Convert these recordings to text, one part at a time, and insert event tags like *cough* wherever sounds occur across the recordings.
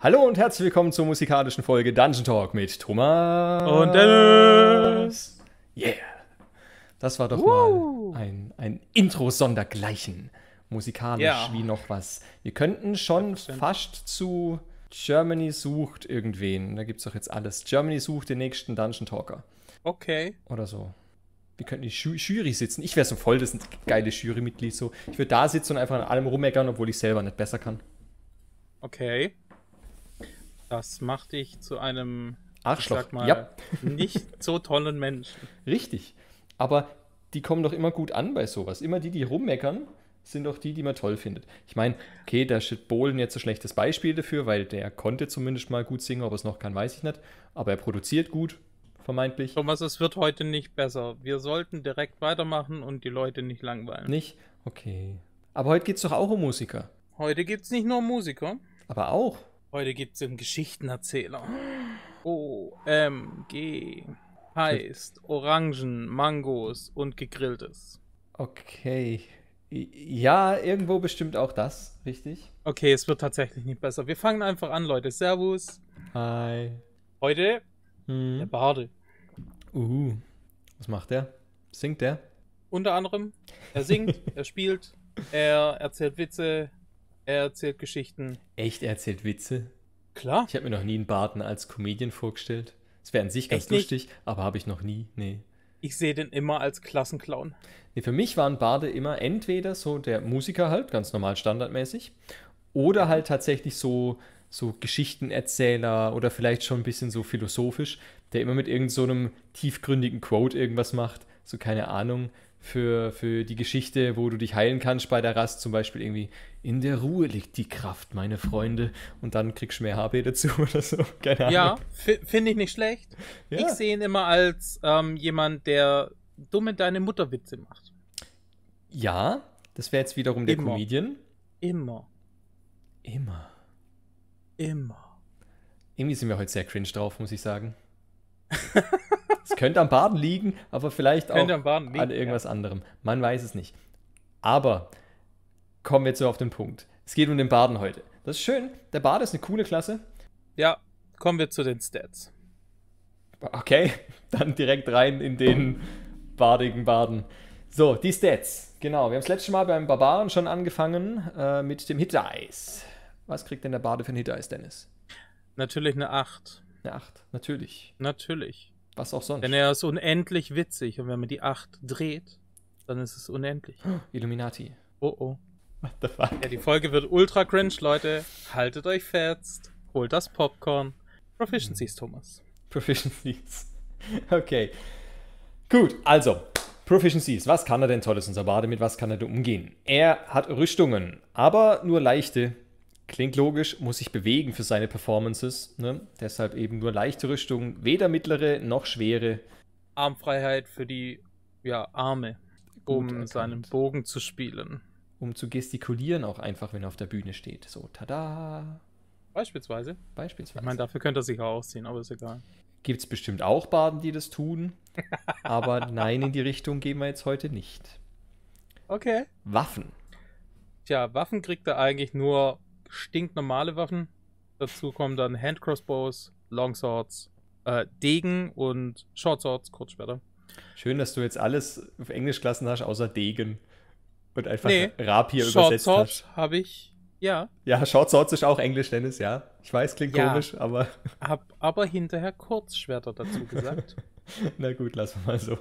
Hallo und herzlich willkommen zur musikalischen Folge Dungeon Talk mit Thomas und Dennis. Yeah. Das war doch Woo. mal ein, ein Intro sondergleichen. Musikalisch ja. wie noch was. Wir könnten schon fast zu Germany sucht irgendwen. Da gibt es doch jetzt alles. Germany sucht den nächsten Dungeon Talker. Okay. Oder so. Wir könnten in die Jury sitzen. Ich wäre so voll das sind geile Jurymitglied so. Ich würde da sitzen und einfach an allem rummeckern, obwohl ich selber nicht besser kann. Okay. Das macht dich zu einem Arschloch. Sag mal, ja. *laughs* *laughs* nicht so tollen Menschen. Richtig. Aber die kommen doch immer gut an bei sowas. Immer die, die rummeckern, sind doch die, die man toll findet. Ich meine, okay, da steht Bohlen jetzt ein schlechtes Beispiel dafür, weil der konnte zumindest mal gut singen, ob er es noch kann, weiß ich nicht. Aber er produziert gut, vermeintlich. Thomas, es wird heute nicht besser. Wir sollten direkt weitermachen und die Leute nicht langweilen. Nicht? Okay. Aber heute geht es doch auch um Musiker. Heute geht es nicht nur um Musiker. Aber auch. Heute gibt es einen Geschichtenerzähler. *gasps* OMG heißt Orangen, Mangos und gegrilltes. Okay. Ja, irgendwo bestimmt auch das, richtig? Okay, es wird tatsächlich nicht besser. Wir fangen einfach an, Leute. Servus. Hi. Heute hm. der Barde. Uh, was macht der? Singt der? Unter anderem. Er singt, *laughs* er spielt, er erzählt Witze, er erzählt Geschichten. Echt, er erzählt Witze? Klar. Ich habe mir noch nie einen Barton als Comedian vorgestellt. Es wäre an sich ganz Echt lustig, nicht? aber habe ich noch nie. Nee. Ich sehe den immer als Klassenclown. Nee, für mich waren Barde immer entweder so der Musiker halt, ganz normal standardmäßig, oder halt tatsächlich so, so Geschichtenerzähler oder vielleicht schon ein bisschen so philosophisch, der immer mit irgendeinem so tiefgründigen Quote irgendwas macht. So keine Ahnung für, für die Geschichte, wo du dich heilen kannst bei der Rast, zum Beispiel irgendwie, in der Ruhe liegt die Kraft, meine Freunde, und dann kriegst du mehr HP dazu *laughs* oder so. Keine Ahnung. Ja, finde ich nicht schlecht. Ja. Ich sehe ihn immer als ähm, jemand, der dumme deine Mutter Witze macht. Ja, das wäre jetzt wiederum der immer. Comedian. Immer. Immer. Immer. Irgendwie sind wir heute sehr cringe drauf, muss ich sagen. *laughs* könnte am Baden liegen, aber vielleicht auch liegen, an irgendwas ja. anderem. Man weiß es nicht. Aber kommen wir jetzt so auf den Punkt. Es geht um den Baden heute. Das ist schön. Der Baden ist eine coole Klasse. Ja, kommen wir zu den Stats. Okay, *laughs* dann direkt rein in den badigen Baden. So, die Stats. Genau, wir haben das letzte Mal beim Barbaren schon angefangen äh, mit dem Hit-Eis. Was kriegt denn der Bade für ein Hit-Eis, Dennis? Natürlich eine 8. Eine 8, natürlich. Natürlich. Was auch sonst. Denn er ist unendlich witzig und wenn man die 8 dreht, dann ist es unendlich. Oh, *gasps* Illuminati. Oh oh. What the fuck? Ja, die Folge wird ultra cringe, Leute. Haltet euch fest. Holt das Popcorn. Proficiencies, hm. Thomas. Proficiencies. *laughs* Okay. Gut, also. Proficiencies, was kann er denn Tolles, unser Bade, mit was kann er denn umgehen? Er hat Rüstungen, aber nur leichte, Klingt logisch, muss sich bewegen für seine Performances. Ne? Deshalb eben nur leichte Rüstungen, weder mittlere noch schwere. Armfreiheit für die ja, Arme, um seinen Bogen zu spielen. Um zu gestikulieren, auch einfach, wenn er auf der Bühne steht. So, tada! Beispielsweise. Beispielsweise. Ich meine, dafür könnte er sich auch ausziehen, aber ist egal. Gibt es bestimmt auch Baden, die das tun. *laughs* aber nein, in die Richtung gehen wir jetzt heute nicht. Okay. Waffen. Tja, Waffen kriegt er eigentlich nur stinknormale Waffen. Dazu kommen dann Handcrossbows, Longswords, äh, Degen und Shortswords, Swords, Kurzschwerter. Schön, dass du jetzt alles auf Englisch gelassen hast, außer Degen. Und einfach nee, Rapier Short übersetzt Swords hast. habe ich, ja. Ja, Shortswords ist auch Englisch, Dennis, ja. Ich weiß, klingt ja. komisch, aber. *laughs* Hab aber hinterher Kurzschwerter dazu gesagt. *laughs* Na gut, lassen wir mal so.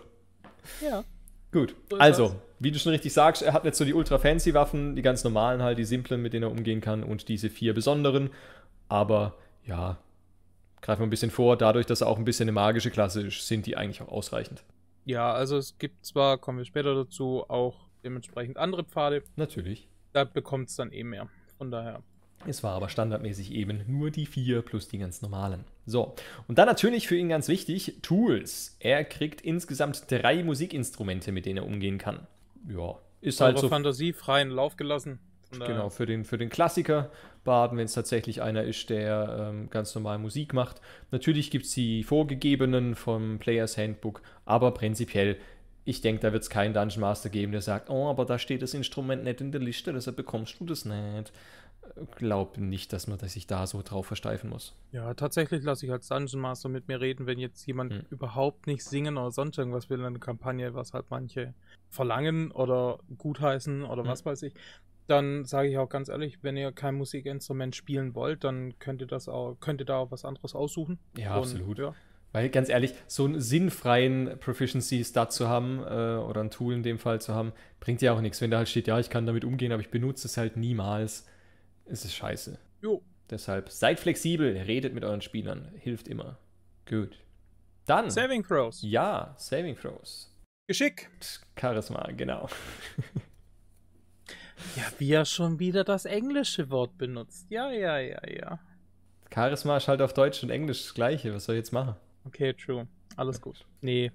Ja. Gut, also, wie du schon richtig sagst, er hat jetzt so die ultra fancy Waffen, die ganz normalen halt, die simplen, mit denen er umgehen kann und diese vier besonderen. Aber ja, greifen wir ein bisschen vor, dadurch, dass er auch ein bisschen eine magische Klasse ist, sind die eigentlich auch ausreichend. Ja, also es gibt zwar, kommen wir später dazu, auch dementsprechend andere Pfade. Natürlich. Da bekommt es dann eh mehr. Von daher. Es war aber standardmäßig eben nur die vier plus die ganz normalen. So, und dann natürlich für ihn ganz wichtig, Tools. Er kriegt insgesamt drei Musikinstrumente, mit denen er umgehen kann. Ja, ist aber halt so. Fantasie freien Lauf gelassen. Genau, für den, für den Klassiker baden, wenn es tatsächlich einer ist, der ähm, ganz normal Musik macht. Natürlich gibt es die vorgegebenen vom Players Handbook, aber prinzipiell, ich denke, da wird es keinen Dungeon Master geben, der sagt, oh, aber da steht das Instrument nicht in der Liste, deshalb bekommst du das nicht glaube nicht, dass man sich da so drauf versteifen muss. Ja, tatsächlich lasse ich als Dungeon Master mit mir reden, wenn jetzt jemand hm. überhaupt nicht singen oder sonst irgendwas will in einer Kampagne, was halt manche verlangen oder gutheißen oder hm. was weiß ich. Dann sage ich auch ganz ehrlich, wenn ihr kein Musikinstrument spielen wollt, dann könnt ihr das auch, könnt ihr da auch was anderes aussuchen. Ja, Und, absolut. Ja. Weil ganz ehrlich, so einen sinnfreien Proficiency-Stat zu haben äh, oder ein Tool in dem Fall zu haben, bringt ja auch nichts. Wenn da halt steht, ja, ich kann damit umgehen, aber ich benutze es halt niemals ist es scheiße. Jo. Deshalb seid flexibel, redet mit euren Spielern, hilft immer. Gut. Dann. Saving Throws. Ja, Saving Throws. Geschick. Charisma, genau. ja, wie er schon wieder das englische Wort benutzt. Ja, ja, ja, ja. Charisma ist halt auf Deutsch und Englisch das gleiche. Was soll ich jetzt machen? Okay, true. Alles gut. Nee.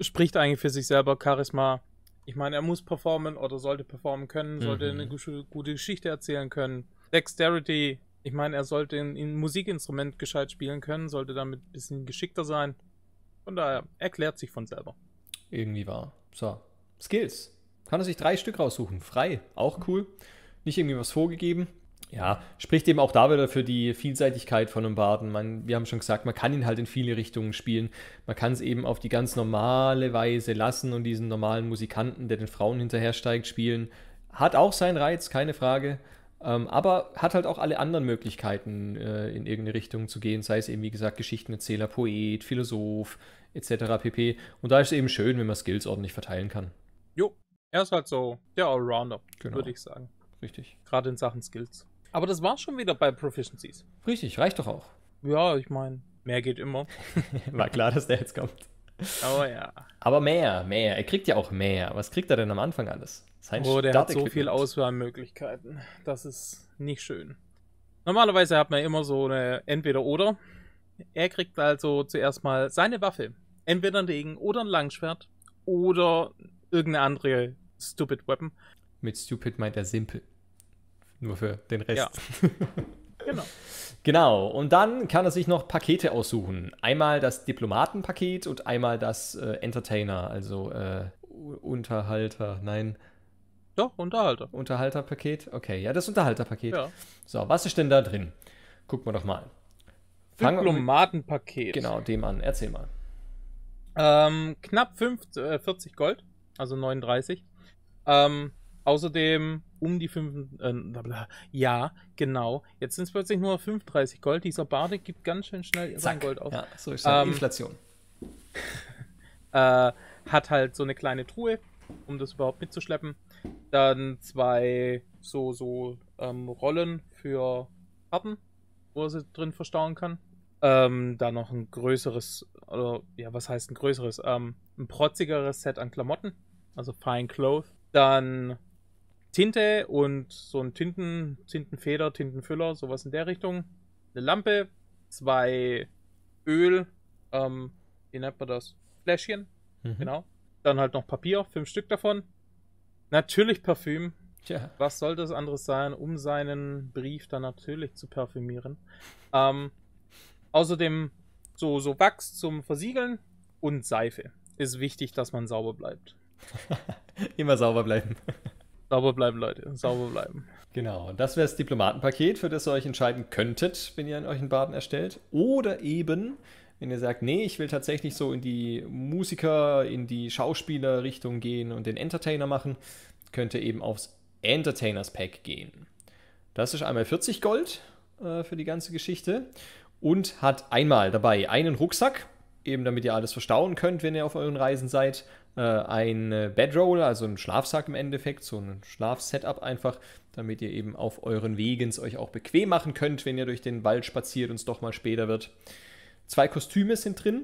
Spricht eigentlich für sich selber. Charisma ich meine, er muss performen oder sollte performen können, sollte mhm. eine gute Geschichte erzählen können. Dexterity, ich meine, er sollte ein Musikinstrument gescheit spielen können, sollte damit ein bisschen geschickter sein. Von daher erklärt sich von selber. Irgendwie wahr. So, Skills. Kann er sich drei Stück raussuchen. Frei, auch mhm. cool. Nicht irgendwie was vorgegeben. Ja, spricht eben auch da wieder für die Vielseitigkeit von einem Baden. Man, wir haben schon gesagt, man kann ihn halt in viele Richtungen spielen. Man kann es eben auf die ganz normale Weise lassen und diesen normalen Musikanten, der den Frauen hinterhersteigt, spielen. Hat auch seinen Reiz, keine Frage. Ähm, aber hat halt auch alle anderen Möglichkeiten, äh, in irgendeine Richtung zu gehen, sei es eben, wie gesagt, Geschichtenerzähler, Poet, Philosoph, etc. pp. Und da ist es eben schön, wenn man Skills ordentlich verteilen kann. Jo, er ist halt so der Allrounder, genau. würde ich sagen. Richtig. Gerade in Sachen Skills. Aber das war schon wieder bei Proficiencies. Richtig, reicht doch auch. Ja, ich meine, mehr geht immer. *laughs* war klar, dass der jetzt kommt. Oh ja. Aber mehr, mehr. Er kriegt ja auch mehr. Was kriegt er denn am Anfang alles? Sein oh, der hat so viele Auswahlmöglichkeiten. Das ist nicht schön. Normalerweise hat man immer so eine Entweder-Oder. Er kriegt also zuerst mal seine Waffe. Entweder ein Degen oder ein Langschwert oder irgendeine andere Stupid Weapon. Mit Stupid meint er simpel. Nur für den Rest. Ja. *laughs* genau. Genau, und dann kann er sich noch Pakete aussuchen. Einmal das Diplomatenpaket und einmal das äh, Entertainer, also äh, Unterhalter, nein. Doch, Unterhalter. Unterhalterpaket, okay, ja, das Unterhalterpaket. Ja. So, was ist denn da drin? Gucken wir doch mal. Diplomatenpaket. Genau, dem an. Erzähl mal. Ähm, knapp 50, äh, 40 Gold, also 39. Ähm, außerdem um die 5. Äh, ja, genau. Jetzt sind es plötzlich nur 35 Gold. Dieser Barde gibt ganz schön schnell sein Gold auf. Ja, so ist ähm, Inflation. *laughs* Äh, hat halt so eine kleine Truhe, um das überhaupt mitzuschleppen. Dann zwei so, so ähm, Rollen für Karten, wo er sie drin verstauen kann. Ähm, dann noch ein größeres, oder ja, was heißt ein größeres? Ähm, ein protzigeres Set an Klamotten, also Fine Clothes. Dann Tinte und so ein Tinten, Tintenfeder, Tintenfüller, sowas in der Richtung. Eine Lampe, zwei Öl, ähm, wie nennt man das? Fläschchen, mhm. genau. Dann halt noch Papier, fünf Stück davon. Natürlich Parfüm. Tja. Was soll das anderes sein, um seinen Brief dann natürlich zu parfümieren? Ähm, außerdem so, so Wachs zum Versiegeln und Seife. Ist wichtig, dass man sauber bleibt. *laughs* Immer sauber bleiben. Sauber bleiben, Leute. Sauber bleiben. Genau. Und das wäre das Diplomatenpaket, für das ihr euch entscheiden könntet, wenn ihr euch einen Baden erstellt. Oder eben, wenn ihr sagt, nee, ich will tatsächlich so in die Musiker, in die Schauspieler-Richtung gehen und den Entertainer machen, könnt ihr eben aufs Entertainers Pack gehen. Das ist einmal 40 Gold äh, für die ganze Geschichte und hat einmal dabei einen Rucksack eben damit ihr alles verstauen könnt, wenn ihr auf euren Reisen seid. Äh, ein äh, Bedroll, also ein Schlafsack im Endeffekt, so ein Schlafsetup einfach, damit ihr eben auf euren Wegen es euch auch bequem machen könnt, wenn ihr durch den Wald spaziert und es doch mal später wird. Zwei Kostüme sind drin.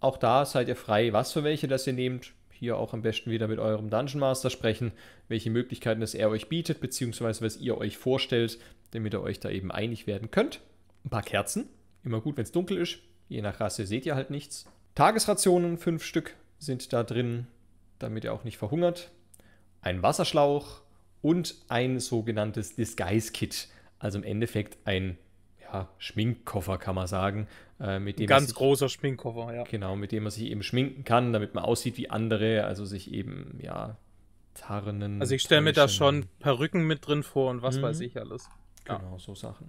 Auch da seid ihr frei, was für welche das ihr nehmt. Hier auch am besten wieder mit eurem Dungeon Master sprechen, welche Möglichkeiten es er euch bietet, beziehungsweise was ihr euch vorstellt, damit ihr euch da eben einig werden könnt. Ein paar Kerzen, immer gut, wenn es dunkel ist. Je nach Rasse seht ihr halt nichts. Tagesrationen, fünf Stück sind da drin, damit ihr auch nicht verhungert. Ein Wasserschlauch und ein sogenanntes Disguise-Kit. Also im Endeffekt ein ja, Schminkkoffer, kann man sagen. Äh, mit dem ein ganz sich, großer Schminkkoffer, ja. Genau, mit dem man sich eben schminken kann, damit man aussieht wie andere, also sich eben, ja, tarnen. Also ich stelle mir da schon Perücken mit drin vor und was mhm. weiß ich alles. Genau, so Sachen.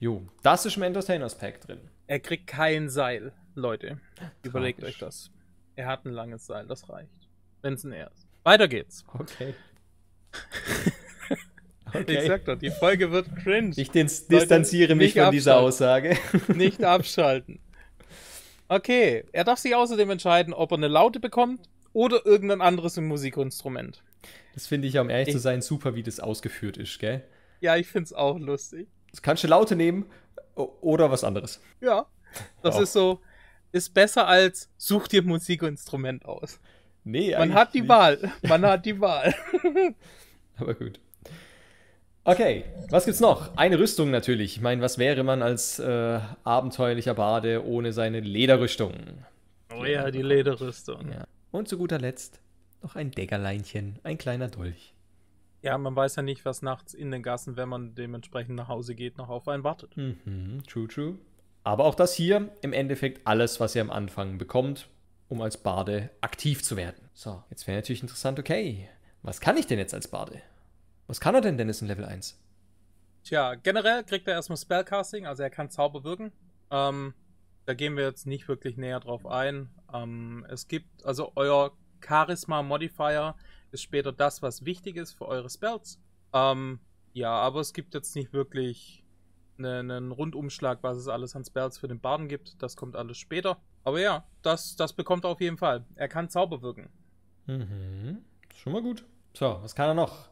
Jo, das ist im Entertainers Pack drin. Er kriegt kein Seil, Leute. Überlegt euch das. Er hat ein langes Seil, das reicht. Wenn es ein R ist. Weiter geht's. Okay. *laughs* okay. Ich sag doch, die Folge wird cringe. Ich Leute, distanziere mich von dieser Aussage. *laughs* nicht abschalten. Okay, er darf sich außerdem entscheiden, ob er eine Laute bekommt oder irgendein anderes Musikinstrument. Das finde ich, um ehrlich ich zu sein, super, wie das ausgeführt ist, gell? Ja, ich finde es auch lustig. Das kannst du Laute nehmen oder was anderes. Ja, das wow. ist so, ist besser als such dir Musikinstrument aus. Nee, Man hat die nicht. Wahl. *laughs* Man hat die Wahl. *laughs* Aber gut. Okay, was gibt's noch? Eine Rüstung natürlich. Ich meine, was wäre man als äh, abenteuerlicher Bade ohne seine Lederrüstung? Oh ja, die Lederrüstung. Ja. Und zu guter Letzt noch ein Deckerleinchen, ein kleiner Dolch. Ja, man weiß ja nicht, was nachts in den Gassen, wenn man dementsprechend nach Hause geht, noch auf einen wartet. Mhm, true, true. Aber auch das hier im Endeffekt alles, was ihr am Anfang bekommt, um als Bade aktiv zu werden. So, jetzt wäre natürlich interessant, okay, was kann ich denn jetzt als Bade? Was kann er denn Dennis in Level 1? Tja, generell kriegt er erstmal Spellcasting, also er kann Zauber wirken. Ähm, da gehen wir jetzt nicht wirklich näher drauf ein. Ähm, es gibt also euer Charisma Modifier ist später das, was wichtig ist für eure Spells. Ähm, ja, aber es gibt jetzt nicht wirklich einen, ne, einen Rundumschlag, was es alles an Spells für den Baden gibt. Das kommt alles später. Aber ja, das, das bekommt er auf jeden Fall. Er kann Zauber wirken. Mhm. Schon mal gut. So, was kann er noch?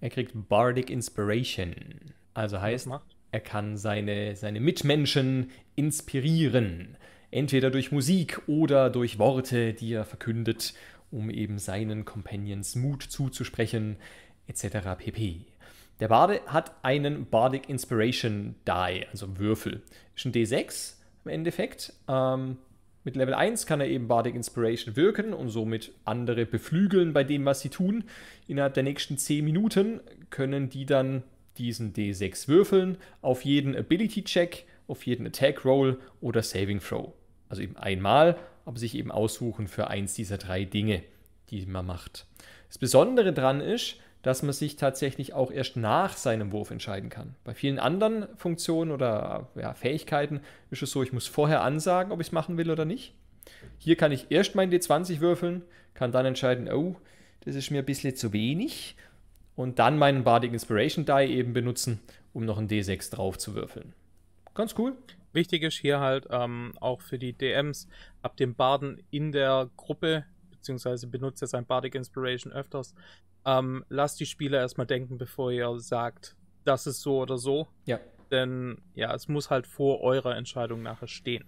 Er kriegt Bardic Inspiration. Also heißt, er kann seine, seine Mitmenschen inspirieren. Entweder durch Musik oder durch Worte, die er verkündet um eben seinen Companions Mut zuzusprechen, etc. pp. Der Bade hat einen Bardic Inspiration Die, also Würfel. Ist ein D6 im Endeffekt. Ähm, mit Level 1 kann er eben Bardic Inspiration wirken und somit andere beflügeln bei dem, was sie tun. Innerhalb der nächsten 10 Minuten können die dann diesen D6 würfeln auf jeden Ability Check, auf jeden Attack Roll oder Saving Throw. Also eben einmal aber sich eben aussuchen für eins dieser drei Dinge, die man macht. Das Besondere daran ist, dass man sich tatsächlich auch erst nach seinem Wurf entscheiden kann. Bei vielen anderen Funktionen oder ja, Fähigkeiten ist es so, ich muss vorher ansagen, ob ich es machen will oder nicht. Hier kann ich erst meinen D20 würfeln, kann dann entscheiden, oh, das ist mir ein bisschen zu wenig und dann meinen Bardic Inspiration Die eben benutzen, um noch einen D6 drauf zu würfeln. Ganz cool. Wichtig ist hier halt ähm, auch für die DMs, ab dem Baden in der Gruppe, beziehungsweise benutzt ihr sein Bardic Inspiration öfters, ähm, lasst die Spieler erstmal denken, bevor ihr sagt, das ist so oder so. Ja. Denn ja, es muss halt vor eurer Entscheidung nachher stehen.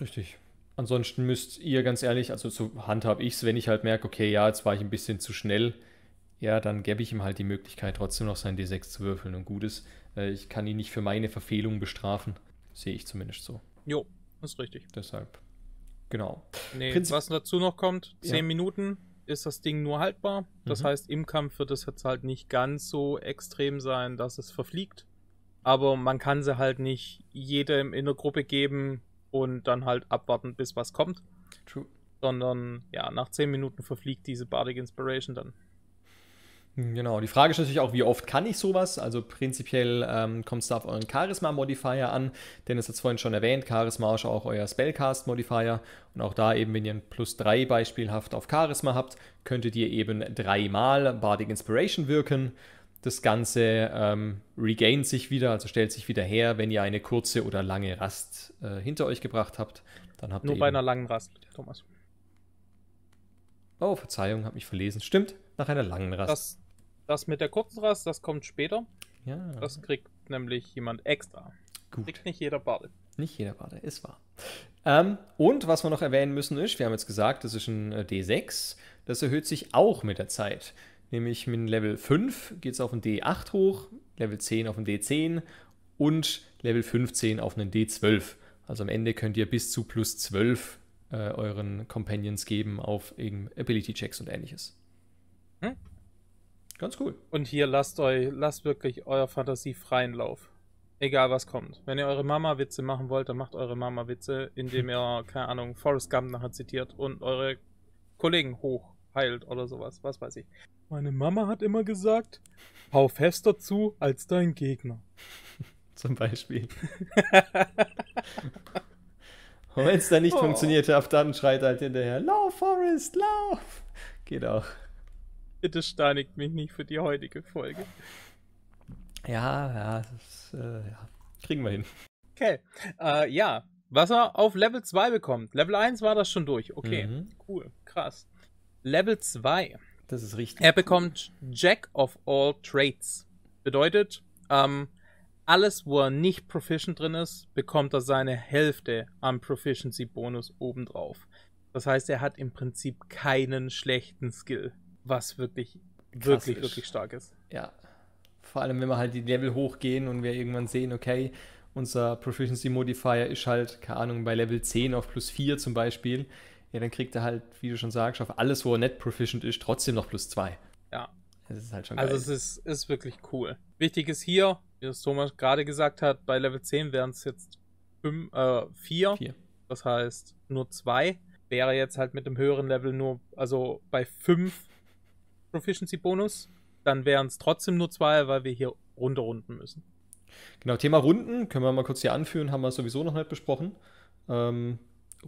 Richtig. Ansonsten müsst ihr ganz ehrlich, also so handhab ich es, wenn ich halt merke, okay, ja, jetzt war ich ein bisschen zu schnell, ja, dann gäbe ich ihm halt die Möglichkeit, trotzdem noch sein D6 zu würfeln und Gutes. Äh, ich kann ihn nicht für meine Verfehlung bestrafen. Sehe ich zumindest so. Jo, ist richtig. Deshalb. Genau. Nee, Prinzip was dazu noch kommt, 10 ja. Minuten ist das Ding nur haltbar. Das mhm. heißt, im Kampf wird es jetzt halt nicht ganz so extrem sein, dass es verfliegt. Aber man kann sie halt nicht jedem in der Gruppe geben und dann halt abwarten, bis was kommt. True. Sondern ja, nach 10 Minuten verfliegt diese Bardic Inspiration dann. Hm, genau, die Frage ist natürlich auch, wie oft kann ich sowas? Also prinzipiell ähm, kommt es da auf euren Charisma-Modifier an. Dennis hat es vorhin schon erwähnt, Charisma ist auch euer Spellcast-Modifier. Und auch da eben, wenn ihr ein Plus 3 beispielhaft auf Charisma habt, könntet ihr eben dreimal Bardic Inspiration wirken. Das Ganze ähm, regaint sich wieder, also stellt sich wieder her, wenn ihr eine kurze oder lange Rast äh, hinter euch gebracht habt. Dann habt Nur ihr bei einer langen Rast, Thomas. Oh, Verzeihung, habe mich verlesen. Stimmt, nach einer langen Rast. Das das mit der kurzen Rast, das kommt später. Ja. Das kriegt nämlich jemand extra. Gut. Kriegt nicht jeder Bade. Nicht jeder Bade, ist wahr. Ähm, und was wir noch erwähnen müssen ist, wir haben jetzt gesagt, das ist ein äh, D6. Das erhöht sich auch mit der Zeit. Nämlich mit Level 5 geht es auf ein D8 hoch, Level 10 auf ein D10 und Level 15 auf einen D12. Also am Ende könnt ihr bis zu plus 12 äh, euren Companions geben auf Ability-Checks und ähnliches. Hm? Ganz cool. Und hier lasst euch, lasst wirklich euer Fantasie freien Lauf. Egal was kommt. Wenn ihr eure Mama-Witze machen wollt, dann macht eure Mama-Witze, indem ihr, *laughs* keine Ahnung, Forrest Gump nachher zitiert und eure Kollegen hochheilt oder sowas. Was weiß ich. Meine Mama hat immer gesagt, hau fester zu als dein Gegner. *laughs* Zum Beispiel. *laughs* Wenn es dann nicht oh. funktioniert habt, dann schreit halt hinterher, lauf, Forrest, lauf. Geht auch. Bitte steinigt mich nicht für die heutige Folge. Ja, ja, das, äh, ja. kriegen wir hin. Okay, äh, ja, was er auf Level 2 bekommt. Level 1 war das schon durch. Okay, mhm. cool, krass. Level 2. Das ist richtig. Er bekommt Jack of all Trades. Bedeutet, ähm, alles, wo er nicht proficient drin ist, bekommt er seine Hälfte am Proficiency-Bonus obendrauf. Das heißt, er hat im Prinzip keinen schlechten Skill was wirklich, wirklich, Krassisch. wirklich stark ist. Ja. Vor allem, wenn wir halt die Level hochgehen und wir irgendwann sehen, okay, unser Proficiency Modifier ist halt, keine Ahnung, bei Level 10 auf plus 4 zum Beispiel, ja, dann kriegt er halt, wie du schon sagst, auf alles, wo er nicht proficient ist, trotzdem noch plus 2. Ja. Das ist halt schon also geil. Also es ist, ist wirklich cool. Wichtig ist hier, wie das Thomas gerade gesagt hat, bei Level 10 wären es jetzt 5, äh, 4. Das heißt nur 2. Wäre jetzt halt mit dem höheren Level nur, also bei 5 Proficiency-Bonus, dann wären es trotzdem nur zwei, weil wir hier Runde runden müssen. Genau, Thema Runden können wir mal kurz hier anführen, haben wir sowieso noch nicht besprochen. Ähm,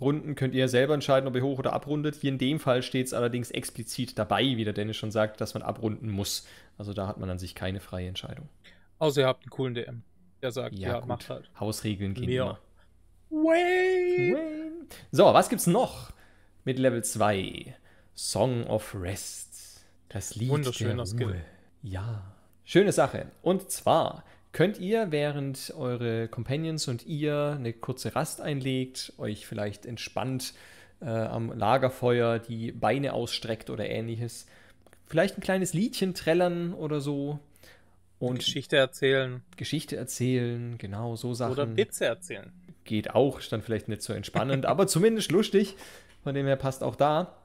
Runden könnt ihr selber entscheiden, ob ihr hoch oder abrundet. Hier in dem Fall steht es allerdings explizit dabei, wie der Dennis schon sagt, dass man abrunden muss. Also da hat man an sich keine freie Entscheidung. Außer also ihr habt einen coolen DM, der sagt, ja, ja gut. macht halt. Hausregeln gehen immer. Wayne. Wayne. So, was gibt's noch mit Level 2? Song of Rest. Das Lied Wunderschön der Ruhe. Ja. Schöne Sache. Und zwar könnt ihr, während eure Companions und ihr eine kurze Rast einlegt, euch vielleicht entspannt äh, am Lagerfeuer die Beine ausstreckt oder ähnliches, vielleicht ein kleines Liedchen trällern oder so. Und Geschichte erzählen. Geschichte erzählen, genau, so Sachen. Oder Witze erzählen. Geht auch, ist dann vielleicht nicht so entspannend, aber zumindest lustig. Von dem her passt auch da.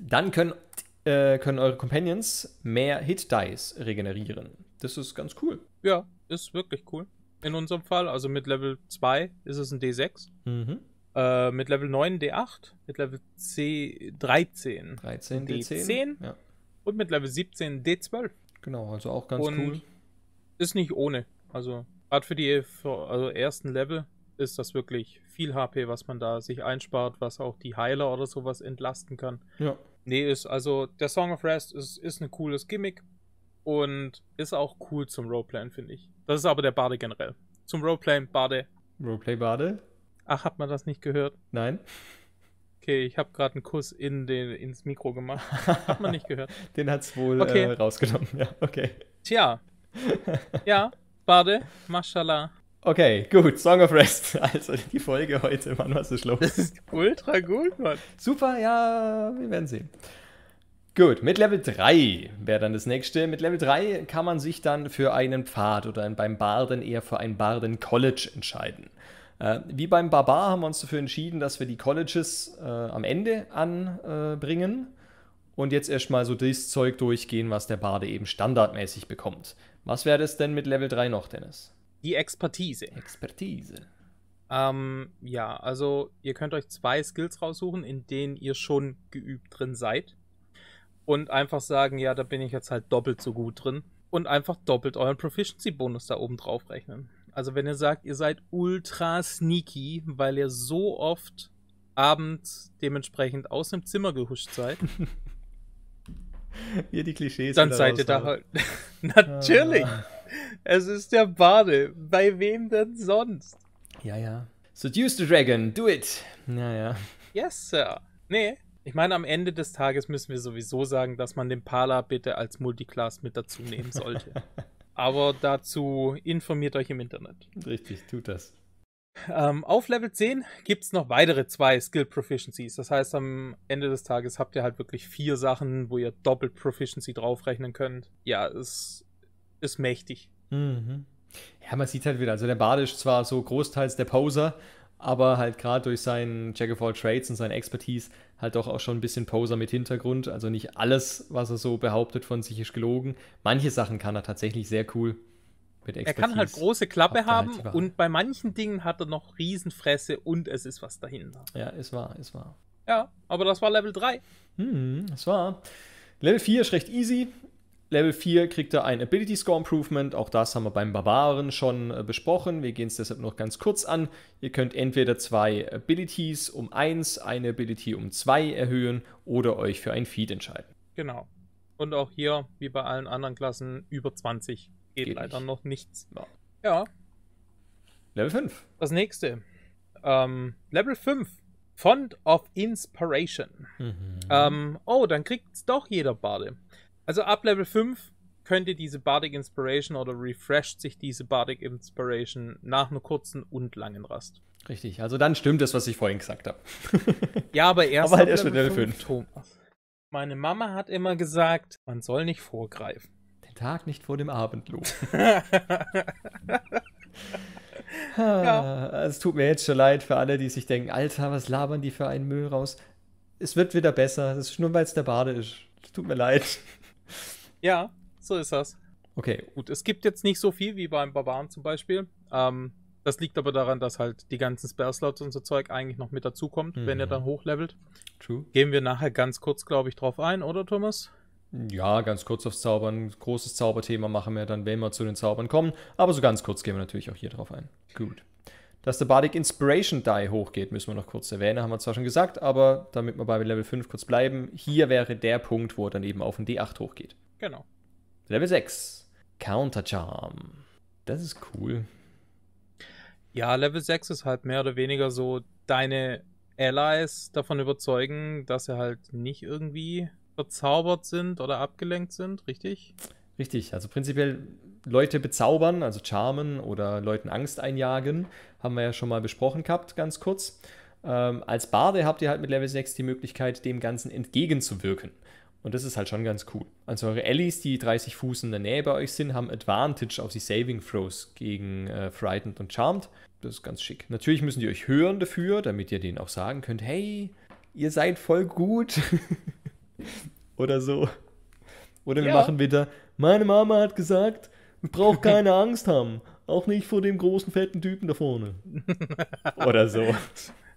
Dann könnt äh, können eure Companions mehr Hit-Dice regenerieren. Das ist ganz cool. Ja, ist wirklich cool. In unserem Fall, also mit Level 2 ist es ein D6. Mhm. Äh, mit Level 9 D8, mit Level C 13. 13 D10. D10 ja. Und mit Level 17 D12. Genau, also auch ganz und cool. Ist nicht ohne. Also gerade für die für, also ersten Level ist das wirklich viel HP, was man da sich einspart, was auch die Heiler oder sowas entlasten kann. Ja. Nee, ist also der Song of Rest ist, ist ein cooles Gimmick und ist auch cool zum Roleplayen, finde ich. Das ist aber der Bade generell. Zum Roleplayen Bade. Roleplay Bade? Ach, hat man das nicht gehört? Nein. Okay, ich habe gerade einen Kuss in den, ins Mikro gemacht. Hat man nicht gehört. *laughs* den hat es wohl okay. äh, rausgenommen. Ja, okay. Tja. ja, Bade, mashallah. Okay, gut, Song of Rest. *laughs* Also die Folge heute, Mann, was ist los? Das ist ultra gut, Mann. Super, ja, wir werden sehen. Gut, mit Level 3 wäre dann das nächste. Mit Level 3 kann man sich dann für einen Pfad oder beim Barden eher für ein Barden-College entscheiden. Äh, wie beim Barbar haben wir uns dafür entschieden, dass wir die Colleges äh, am Ende anbringen äh, und jetzt erstmal so das Zeug durchgehen, was der Barde eben standardmäßig bekommt. Was wäre das denn mit Level 3 noch, Dennis? Die Expertise. Expertise. Ähm, ja, also ihr könnt euch zwei Skills raussuchen, in denen ihr schon geübt drin seid. Und einfach sagen, ja, da bin ich jetzt halt doppelt so gut drin. Und einfach doppelt euren Proficiency-Bonus da oben drauf rechnen. Also wenn ihr sagt, ihr seid ultra sneaky, weil ihr so oft abends dementsprechend aus dem Zimmer gehuscht seid. *laughs* Ihr die Klischees. Dann seid ihr da halt. *laughs* Natürlich. Ah. Es ist der Bade. Bei wem denn sonst? Ja, ja. Seduce the Dragon, do it. Naja. Ja. Yes, Sir. Nee. Ich meine, am Ende des Tages müssen wir sowieso sagen, dass man den Pala bitte als Multiclass mit dazu nehmen sollte. *laughs* Aber dazu informiert euch im Internet. Richtig, tut das. Ähm, auf Level 10 gibt es noch weitere zwei Skill Proficiencies. Das heißt, am Ende des Tages habt ihr halt wirklich vier Sachen, wo ihr doppelt Proficiency draufrechnen könnt. Ja, es ist mächtig. Mhm. Ja, man sieht halt wieder, also der Bade ist zwar so großteils der Poser, aber halt gerade durch seinen Jack of all Trades und seine Expertise halt doch auch schon ein bisschen Poser mit Hintergrund. Also nicht alles, was er so behauptet von sich ist gelogen. Manche Sachen kann er tatsächlich sehr cool mit Expertise. Er kann halt große Klappe haben halt und bei manchen Dingen hat er noch Riesenfresse und es ist was dahinter. Ja, ist wahr, ist wahr. Ja, aber das war Level 3. Hm, das war. Level 4 ist recht easy. Level 4 kriegt er ein Ability Score Improvement, auch das haben wir beim Barbaren schon äh, besprochen. Wir gehen es deshalb noch ganz kurz an. Ihr könnt entweder zwei Abilities um 1, eine Ability um 2 erhöhen oder euch für ein Feed entscheiden. Genau. Und auch hier, wie bei allen anderen Klassen, über 20 geht, geht leider nicht. noch nichts. Ja. ja. Level 5. Das nächste. Ähm, Level 5. Font of Inspiration. Mhm. Ähm, oh, dann kriegt es doch jeder Bade. Also ab Level 5 könnte diese Bardic Inspiration oder refresht sich diese Bardic Inspiration nach einer kurzen und langen Rast. Richtig, also dann stimmt das, was ich vorhin gesagt habe. *laughs* ja, aber erst, aber halt erst Level 5. 5. Meine Mama hat immer gesagt, man soll nicht vorgreifen. Den Tag nicht vor dem Abend loben. *laughs* *laughs* ja. Es tut mir jetzt schon leid für alle, die sich denken, Alter, was labern die für einen Müll raus? Es wird wieder besser, Es ist nur weil es der Bade ist. Es tut mir leid. Ja, so ist das. Okay. Gut, es gibt jetzt nicht so viel wie beim Barbaren zum Beispiel. Ähm, das liegt aber daran, dass halt die ganzen Spell-Slots und so Zeug eigentlich noch mit dazukommt, mhm. wenn er mhm. dann hochlevelt. True. Gehen wir nachher ganz kurz, glaube ich, drauf ein, oder Thomas? Ja, ganz kurz aufs Zaubern. Großes Zauberthema machen wir dann, wenn wir zu den Zaubern kommen. Aber so ganz kurz gehen wir natürlich auch hier drauf ein. Gut. Dass der Bardic Inspiration Die hochgeht, müssen wir noch kurz erwähnen, haben wir zwar schon gesagt, aber damit wir bei Level 5 kurz bleiben, hier wäre der Punkt, wo er dann eben auf ein D8 hochgeht. Genau. Level 6. Counter Charm. Das ist cool. Ja, Level 6 ist halt mehr oder weniger so deine Allies davon überzeugen, dass sie halt nicht irgendwie verzaubert sind oder abgelenkt sind, richtig? Richtig, also prinzipiell Leute bezaubern, also charmen oder Leuten Angst einjagen, haben wir ja schon mal besprochen gehabt, ganz kurz. Ähm, als Bade habt ihr halt mit Level 6 die Möglichkeit, dem Ganzen entgegenzuwirken. Und das ist halt schon ganz cool. Also eure Allies, die 30 Fuß in der Nähe bei euch sind, haben Advantage auf die Saving Throws gegen äh, Frightened und Charmed. Das ist ganz schick. Natürlich müssen die euch hören dafür, damit ihr denen auch sagen könnt, hey, ihr seid voll gut. *laughs* Oder so. Oder wir ja. machen wieder, meine Mama hat gesagt, braucht keine Angst haben. Auch nicht vor dem großen, fetten Typen da vorne. *laughs* Oder so.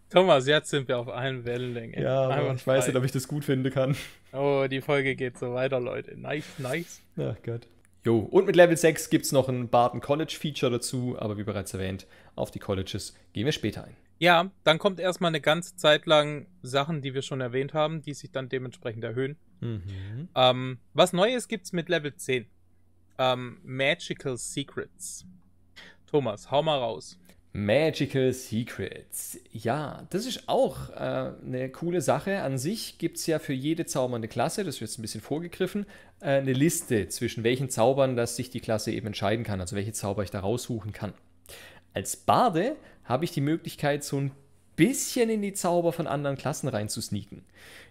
Thomas, jetzt sind wir auf allen Wellenlängen. Ja, aber ich weiß nicht, ob ich das gut finden kann. Oh, die Folge geht so weiter, Leute. Nice, nice. Ach Gott. Jo, und mit Level 6 gibt es noch ein Barton College Feature dazu, aber wie bereits erwähnt, auf die Colleges gehen wir später ein. Ja, dann kommt erstmal eine ganze Zeit lang Sachen, die wir schon erwähnt haben, die sich dann dementsprechend erhöhen. Mhm. Ähm, was Neues gibt es mit Level 10? Ähm, Magical Secrets. Thomas, hau mal raus. Magical Secrets. Ja, das ist auch äh, eine coole Sache. An sich gibt es ja für jede zaubernde Klasse, das wird jetzt ein bisschen vorgegriffen, äh, eine Liste, zwischen welchen Zaubern das sich die Klasse eben entscheiden kann, also welche Zauber ich da raussuchen kann. Als Barde habe ich die Möglichkeit, so ein bisschen in die Zauber von anderen Klassen reinzusneaken.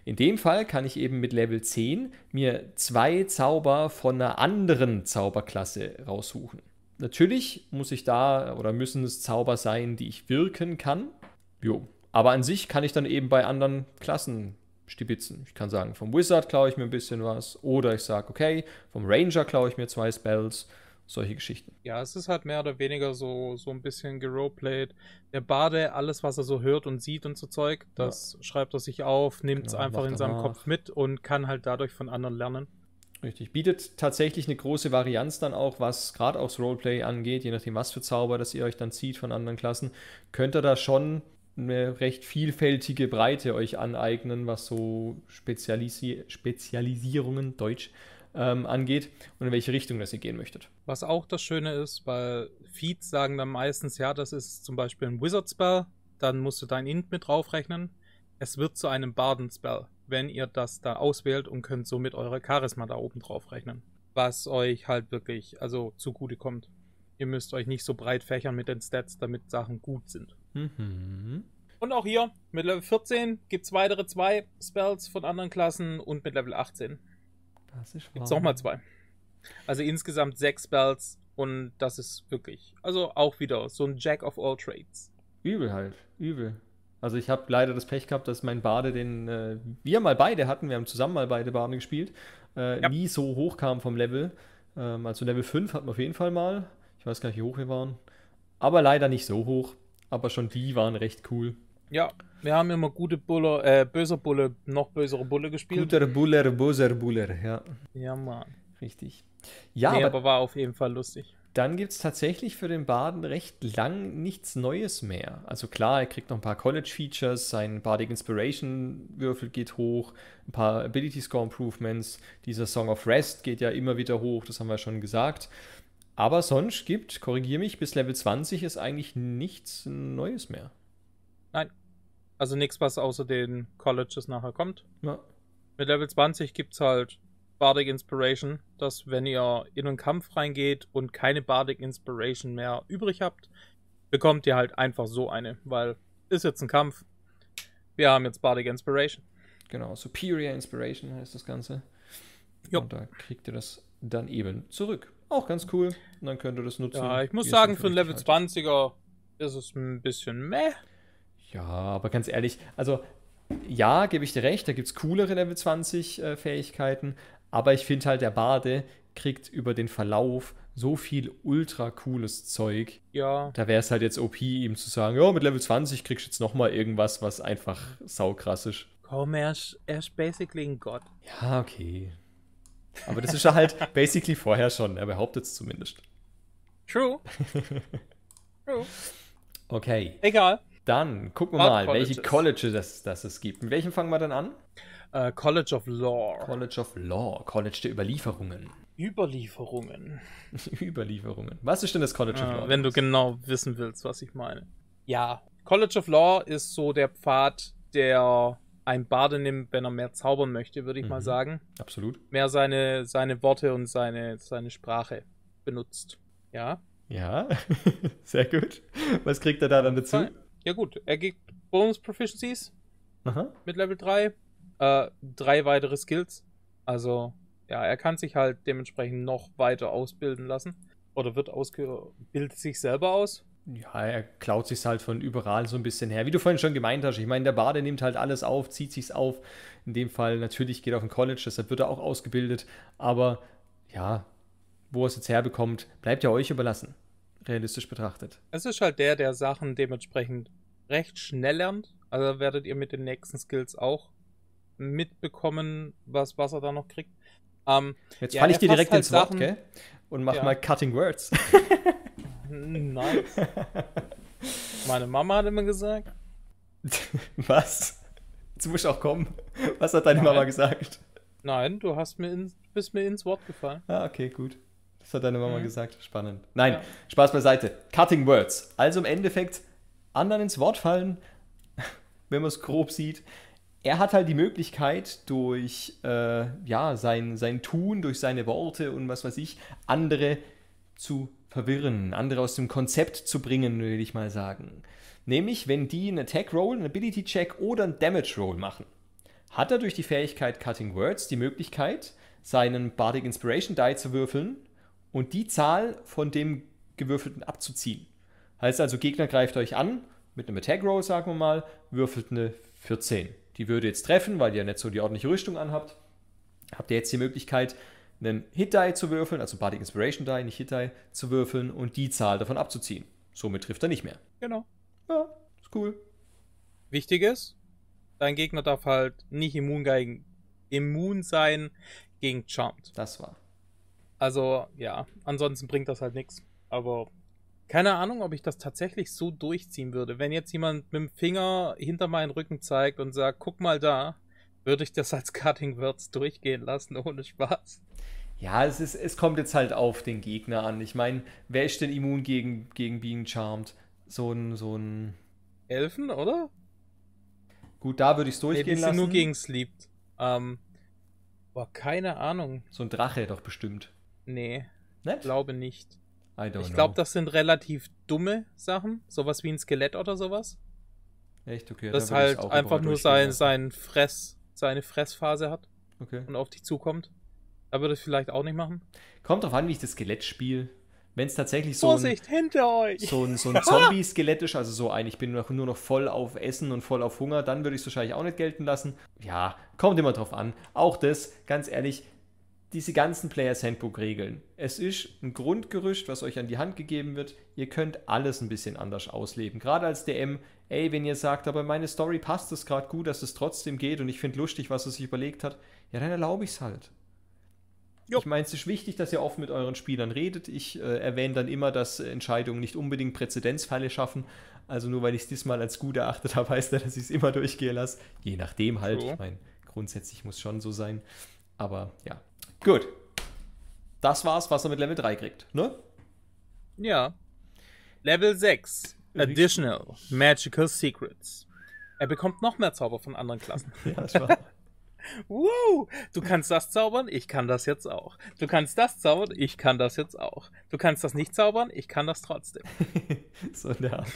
In dem Fall kann ich eben mit Level 10 mir zwei Zauber von einer anderen Zauberklasse raussuchen. Natürlich muss ich da oder müssen es Zauber sein, die ich wirken kann. Jo. Aber an sich kann ich dann eben bei anderen Klassen stibitzen. Ich kann sagen, vom Wizard klaue ich mir ein bisschen was. Oder ich sage, okay, vom Ranger klaue ich mir zwei Spells. Solche Geschichten. Ja, es ist halt mehr oder weniger so, so ein bisschen geroleplayed. Der Bade, alles, was er so hört und sieht und so Zeug, das ja. schreibt er sich auf, nimmt es genau, einfach in seinem Kopf mit und kann halt dadurch von anderen lernen. Richtig. Bietet tatsächlich eine große Varianz dann auch, was gerade auch das Roleplay angeht, je nachdem, was für Zauber das ihr euch dann zieht von anderen Klassen, könnt ihr da schon eine recht vielfältige Breite euch aneignen, was so Spezialisi Spezialisierungen, Deutsch, ähm, angeht und in welche Richtung das ihr gehen möchtet. Was auch das Schöne ist, weil Feeds sagen dann meistens, ja, das ist zum Beispiel ein Wizard-Spell, dann musst du dein Int mit draufrechnen. Es wird zu einem Barden-Spell wenn ihr das da auswählt und könnt somit eure Charisma da oben drauf rechnen. Was euch halt wirklich, also zugute kommt. Ihr müsst euch nicht so breit fächern mit den Stats, damit Sachen gut sind. Mhm. Und auch hier mit Level 14 gibt es weitere zwei Spells von anderen Klassen und mit Level 18 gibt es nochmal zwei. Also insgesamt sechs Spells und das ist wirklich, also auch wieder so ein Jack of all Trades. Übel halt, übel. Also ich habe leider das Pech gehabt, dass mein Bade, den äh, wir mal beide hatten, wir haben zusammen mal beide Baden gespielt, äh, ja. nie so hoch kam vom Level. Ähm, also Level 5 hatten wir auf jeden Fall mal. Ich weiß gar nicht, wie hoch wir waren. Aber leider nicht so hoch. Aber schon die waren recht cool. Ja, wir haben immer gute Bulle, äh, böser Bulle, noch bösere Bulle gespielt. Guter Buller, böser Buller, ja. Ja, Mann. Richtig. Ja, nee, aber, aber war auf jeden Fall lustig dann gibt es tatsächlich für den Baden recht lang nichts Neues mehr. Also klar, er kriegt noch ein paar College-Features, sein Bardic Inspiration-Würfel geht hoch, ein paar Ability Score Improvements, dieser Song of Rest geht ja immer wieder hoch, das haben wir schon gesagt. Aber sonst gibt, korrigier mich, bis Level 20 ist eigentlich nichts Neues mehr. Nein. Also nichts, was außer den Colleges nachher kommt. Ja. Mit Level 20 gibt es halt Bardic Inspiration, dass wenn ihr in einen Kampf reingeht und keine Bardic Inspiration mehr übrig habt, bekommt ihr halt einfach so eine, weil ist jetzt ein Kampf. Wir haben jetzt Bardic Inspiration. Genau, Superior Inspiration heißt das Ganze. Jo. Und da kriegt ihr das dann eben zurück. Auch ganz cool. Und dann könnt ihr das nutzen. Ja, ich muss sagen, für einen Level halt. 20er ist es ein bisschen meh. Ja, aber ganz ehrlich, also ja, gebe ich dir recht, da gibt es coolere Level 20 äh, Fähigkeiten, aber ich finde halt, der Bade kriegt über den Verlauf so viel ultra cooles Zeug. Ja. Da wäre es halt jetzt OP, ihm zu sagen, ja, mit Level 20 kriegst du jetzt nochmal irgendwas, was einfach saukrass ist. Komm, er ist, er ist basically ein Gott. Ja, okay. Aber das ist er halt *laughs* basically vorher schon. Er behauptet es zumindest. True. True. Okay. Egal. Dann gucken wir mal, College welche Colleges das es gibt. Mit welchem fangen wir dann an? Uh, College of Law. College of Law, College der Überlieferungen. Überlieferungen. *laughs* Überlieferungen. Was ist denn das College of Law? Wenn du genau wissen willst, was ich meine. Ja, College of Law ist so der Pfad, der ein Bade nimmt, wenn er mehr zaubern möchte, würde ich mhm. mal sagen. Absolut. Mehr seine, seine Worte und seine, seine Sprache benutzt. Ja. Ja, *laughs* sehr gut. Was kriegt er da dann dazu? Ja, gut. Er gibt Bonus Proficiencies Aha. mit Level 3 äh, drei weitere Skills. Also, ja, er kann sich halt dementsprechend noch weiter ausbilden lassen. Oder wird ausgebildet sich selber aus. Ja, er klaut sich halt von überall so ein bisschen her. Wie du vorhin schon gemeint hast, ich meine, der Bade nimmt halt alles auf, zieht sich's auf. In dem Fall natürlich geht er auf ein College, deshalb wird er auch ausgebildet. Aber ja, wo er es jetzt herbekommt, bleibt ja euch überlassen. Realistisch betrachtet. Es ist halt der, der Sachen dementsprechend recht schnell lernt. Also werdet ihr mit den nächsten Skills auch mitbekommen, was, was er da noch kriegt. Ähm, Jetzt ja, falle ich dir direkt halt ins Wort, gell? Und mach ja. mal Cutting Words. *laughs* nice. Meine Mama hat immer gesagt. *laughs* Was? Jetzt musst du auch kommen. Was hat deine Nein. Mama gesagt? Nein, du hast mir in, bist mir ins Wort gefallen. Ah, okay, gut. Das hat deine Mama mhm. gesagt. Spannend. Nein, ja. Spaß beiseite. Cutting Words. Also im Endeffekt anderen ins Wort fallen, *laughs* wenn man es grob sieht er hat halt die Möglichkeit, durch äh, ja, sein, sein Tun, durch seine Worte und was weiß ich, andere zu verwirren, andere aus dem Konzept zu bringen, würde ich mal sagen. Nämlich, wenn die einen Attack Roll, einen Ability Check oder einen Damage Roll machen, hat er durch die Fähigkeit Cutting Words die Möglichkeit, seinen Bardic Inspiration Die zu würfeln und die Zahl von dem gewürfelten abzuziehen. Heißt also, Gegner greift euch an mit einem Attack Roll, sagen wir mal, würfelt eine 14 die würde jetzt treffen, weil ihr nicht so die ordentliche Rüstung anhabt, habt ihr jetzt die Möglichkeit, einen Hit-Die zu würfeln, also Party Inspiration Die, nicht Hit-Die, zu würfeln und die Zahl davon abzuziehen. Somit trifft er nicht mehr. Genau. Ja, ist cool. Wichtig ist, dein Gegner darf halt nicht immun, gegen, immun sein gegen Charmed. Das war. Also, ja, ansonsten bringt das halt nichts. Aber keine Ahnung, ob ich das tatsächlich so durchziehen würde. Wenn jetzt jemand mit dem Finger hinter meinen Rücken zeigt und sagt, guck mal da, würde ich das als Cutting Words durchgehen lassen, ohne Spaß. Ja, es, ist, es kommt jetzt halt auf den Gegner an. Ich meine, wer ist denn immun gegen, gegen Being Charmed? So ein, so ein. Elfen, oder? Gut, da würde ich es durchgehen nee, lassen. nur gegen Sleept. Ähm, boah, keine Ahnung. So ein Drache doch bestimmt. Nee. Nicht? Glaube nicht ich glaube, das sind relativ dumme Sachen. Sowas wie ein Skelett oder sowas. Echt? Okay. Das halt einfach nur sein, sein Fress, seine Fressphase hat. Okay. Und auf dich zukommt. Da würde ich vielleicht auch nicht machen. Kommt drauf an, wie ich das Skelett spiele. Wenn es tatsächlich so Vorsicht, ein, hinter euch! So ein, so ein *laughs* Zombie-Skelett ist, also so ein, ich bin nur noch voll auf Essen und voll auf Hunger, dann würde ich es wahrscheinlich auch nicht gelten lassen. Ja, kommt immer drauf an. Auch das, ganz ehrlich, diese ganzen Players Handbook-Regeln. Es ist ein Grundgerüst, was euch an die Hand gegeben wird. Ihr könnt alles ein bisschen anders ausleben. Gerade als DM, ey, wenn ihr sagt, aber meine Story passt es gerade gut, dass es trotzdem geht und ich finde lustig, was er sich überlegt hat, ja, dann erlaube ich es halt. Jo. Ich meine, es ist wichtig, dass ihr oft mit euren Spielern redet. Ich äh, erwähne dann immer, dass Entscheidungen nicht unbedingt Präzedenzfälle schaffen. Also nur weil ich es diesmal als gut erachtet habe, heißt ja, dass ich es immer durchgehen lasse. Je nachdem halt. So. Ich meine, grundsätzlich muss schon so sein. Aber ja. Gut. Das war's, was er mit Level 3 kriegt, ne? Ja. Level 6. Additional Magical Secrets. Er bekommt noch mehr Zauber von anderen Klassen. *laughs* ja, das war. Wow, du kannst das zaubern, ich kann das jetzt auch. Du kannst das zaubern, ich kann das jetzt auch. Du kannst das nicht zaubern, ich kann das trotzdem. *laughs* so in der Art.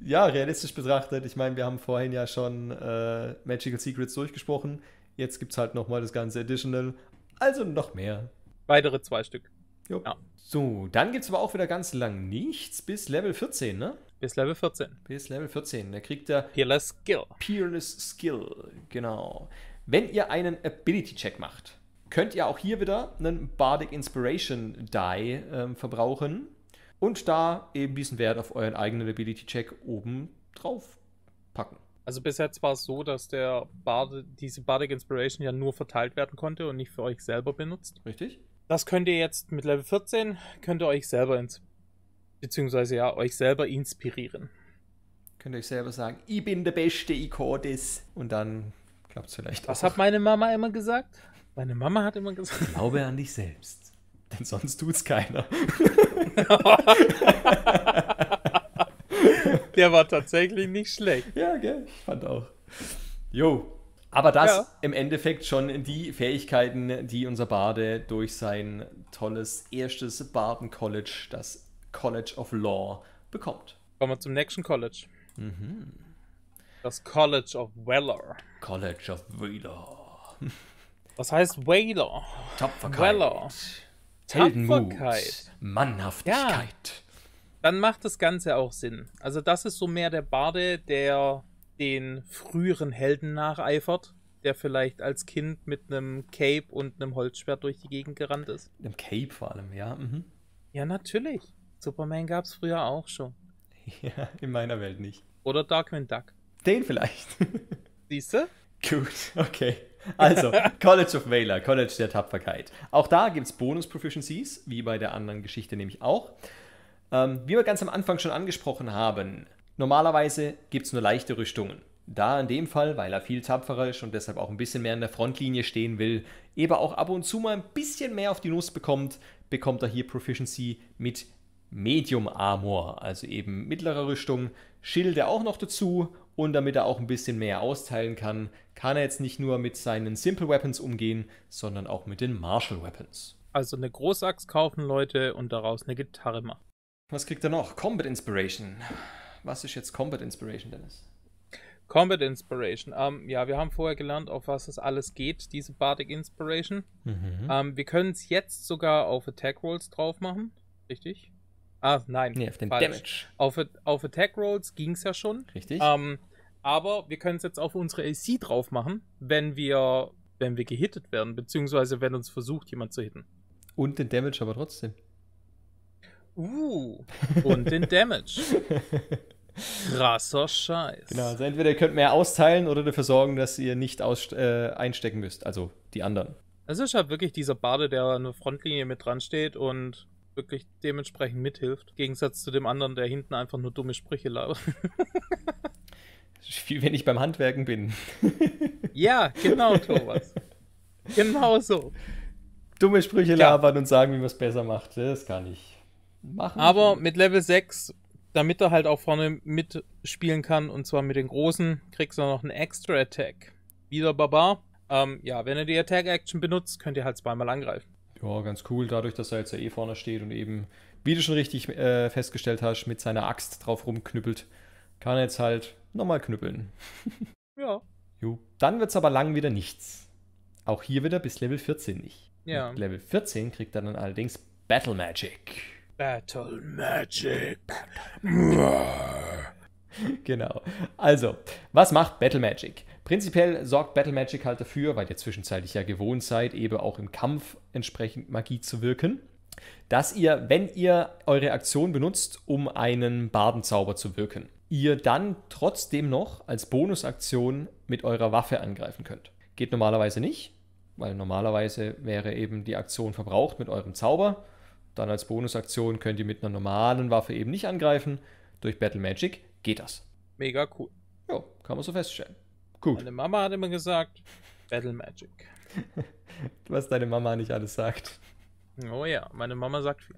ja, realistisch betrachtet, ich meine, wir haben vorhin ja schon äh, Magical Secrets durchgesprochen. Jetzt gibt es halt nochmal das ganze Additional, also noch mehr. Weitere zwei Stück. Jo. Ja. So, dann gibt es aber auch wieder ganz lang nichts bis Level 14, ne? Bis Level 14. Bis Level 14. Da kriegt er Peerless Skill. Peerless Skill, genau. Wenn ihr einen Ability-Check macht, könnt ihr auch hier wieder einen Bardic Inspiration Die ähm, verbrauchen und da eben diesen Wert auf euren eigenen Ability-Check oben drauf packen. Also bis jetzt war es so, dass der Bard, diese Bardic Inspiration ja nur verteilt werden konnte und nicht für euch selber benutzt. Richtig. Das könnt ihr jetzt mit Level 14, könnt ihr euch selber ins beziehungsweise ja euch selber inspirieren. Könnt ihr euch selber sagen, ich bin der Beste, ich kann das. Und dann klappt es vielleicht Was auch. hat meine Mama immer gesagt? Meine Mama hat immer gesagt. Glaube an dich selbst. Denn sonst tut es keiner. *laughs* *laughs* Der war tatsächlich nicht schlecht. Ja, gell? Ich fand auch. Jo. Aber das ja. im Endeffekt schon die Fähigkeiten, die unser Bade durch sein tolles erstes Baden College, das College of Law, bekommt. Kommen wir zum nächsten College. Mhm. Das College of Weller. College of Weller. *laughs* Was heißt Weller? Tapferkeit. Valor. Heldenmut. Mannhaftigkeit. Ja dann macht das Ganze auch Sinn. Also das ist so mehr der Barde, der den früheren Helden nacheifert, der vielleicht als Kind mit einem Cape und einem Holzschwert durch die Gegend gerannt ist. Einem Cape vor allem, ja. Mhm. Ja, natürlich. Superman gab es früher auch schon. *laughs* Ja, in meiner Welt nicht. Oder Darkwing Duck. Den vielleicht. *laughs* Siehst du? Gut, okay. Also, *laughs* College of Valor, College der Tapferkeit. Auch da gibt es Bonus-Proficiencies, wie bei der anderen Geschichte nämlich auch. Ähm, wie wir ganz am Anfang schon angesprochen haben, normalerweise gibt es nur leichte Rüstungen. Da in dem Fall, weil er viel tapferer ist und deshalb auch ein bisschen mehr in der Frontlinie stehen will, eben auch ab und zu mal ein bisschen mehr auf die Nuss bekommt, bekommt er hier Proficiency mit Medium Armor, also eben mittlere Rüstung, Schilde auch noch dazu und damit er auch ein bisschen mehr austeilen kann, kann er jetzt nicht nur mit seinen Simple Weapons umgehen, sondern auch mit den Martial Weapons. Also eine Großachs kaufen, Leute, und daraus eine Gitarre machen. Was kriegt er noch? Combat Inspiration. Was ist jetzt Combat Inspiration, Dennis? Combat Inspiration. Ähm, ja, wir haben vorher gelernt, auf was es alles geht, diese Bardic Inspiration. Mhm. Ähm, wir können es jetzt sogar auf Attack Rolls drauf machen. Richtig? Ah, nein. Nee, auf den falsch. Damage. Auf, auf Attack Rolls ging es ja schon. Richtig. Ähm, aber wir können es jetzt auf unsere AC drauf machen, wenn wir, wenn wir gehittet werden, beziehungsweise wenn uns versucht, jemand zu hitten. Und den Damage aber trotzdem. Uh, und den Damage. *laughs* Krasser Scheiß. Genau, also entweder ihr könnt mehr austeilen oder dafür sorgen, dass ihr nicht äh, einstecken müsst, also die anderen. Also ist halt wirklich dieser Bade, der an der Frontlinie mit dran steht und wirklich dementsprechend mithilft. Im Gegensatz zu dem anderen, der hinten einfach nur dumme Sprüche labert. *laughs* Wie wenn ich beim Handwerken bin. *laughs* ja, genau, Thomas. Genau so. Dumme Sprüche labern ja. und sagen, wie man es besser macht. Das kann ich. Machen Aber mit Level 6, damit er halt auch vorne mitspielen kann, und zwar mit den Großen, kriegst du noch einen Extra Attack. Wieder Barbar. Ähm, ja, wenn ihr die Attack Action benutzt, könnt ihr halt zweimal angreifen. Ja, ganz cool, dadurch, dass er jetzt ja eh vorne steht und eben, wie du schon richtig äh, festgestellt hast, mit seiner Axt drauf rumknüppelt, kann er jetzt halt nochmal knüppeln. *laughs* ja. Jo. Dann wird's aber lang wieder nichts. Auch hier wieder bis Level 14 nicht. Ja. Mit Level 14 kriegt er dann allerdings Battle Magic. Battle Magic. genau. Also, was macht Battle Magic? Prinzipiell sorgt Battle Magic halt dafür, weil ihr zwischenzeitlich ja gewohnt seid, eben auch im Kampf entsprechend Magie zu wirken, dass ihr, wenn ihr eure Aktion benutzt, um einen Bardenzauber zu wirken, ihr dann trotzdem noch als Bonusaktion mit eurer Waffe angreifen könnt. Geht normalerweise nicht, weil normalerweise wäre eben die Aktion verbraucht mit eurem Zauber. Dann als Bonusaktion könnt ihr mit einer normalen Waffe eben nicht angreifen. Durch Battle Magic geht das. Mega cool. Ja, kann man so feststellen. Gut. Meine Mama hat immer gesagt, Battle Magic. *laughs* Was deine Mama nicht alles sagt. Oh ja, meine Mama sagt viel.